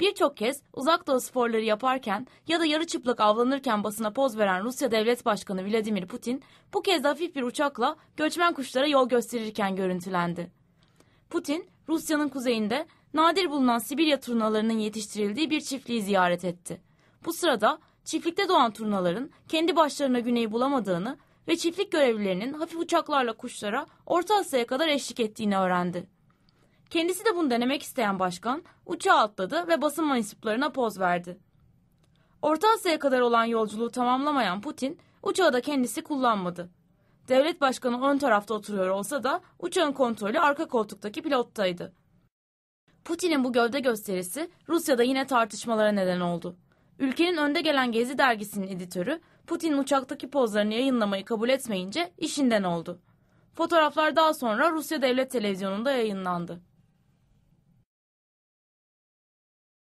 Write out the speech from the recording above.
Birçok kez uzak doğu sporları yaparken ya da yarı çıplak avlanırken basına poz veren Rusya Devlet Başkanı Vladimir Putin bu kez hafif bir uçakla göçmen kuşlara yol gösterirken görüntülendi. Putin, Rusya'nın kuzeyinde nadir bulunan Sibirya turnalarının yetiştirildiği bir çiftliği ziyaret etti. Bu sırada çiftlikte doğan turnaların kendi başlarına güneyi bulamadığını ve çiftlik görevlilerinin hafif uçaklarla kuşlara Orta Asya'ya kadar eşlik ettiğini öğrendi. Kendisi de bunu denemek isteyen başkan uçağa atladı ve basın mensuplarına poz verdi. Orta Asya'ya kadar olan yolculuğu tamamlamayan Putin uçağı da kendisi kullanmadı. Devlet başkanı ön tarafta oturuyor olsa da uçağın kontrolü arka koltuktaki pilottaydı. Putin'in bu gövde gösterisi Rusya'da yine tartışmalara neden oldu. Ülkenin önde gelen Gezi dergisinin editörü Putin uçaktaki pozlarını yayınlamayı kabul etmeyince işinden oldu. Fotoğraflar daha sonra Rusya Devlet Televizyonu'nda yayınlandı.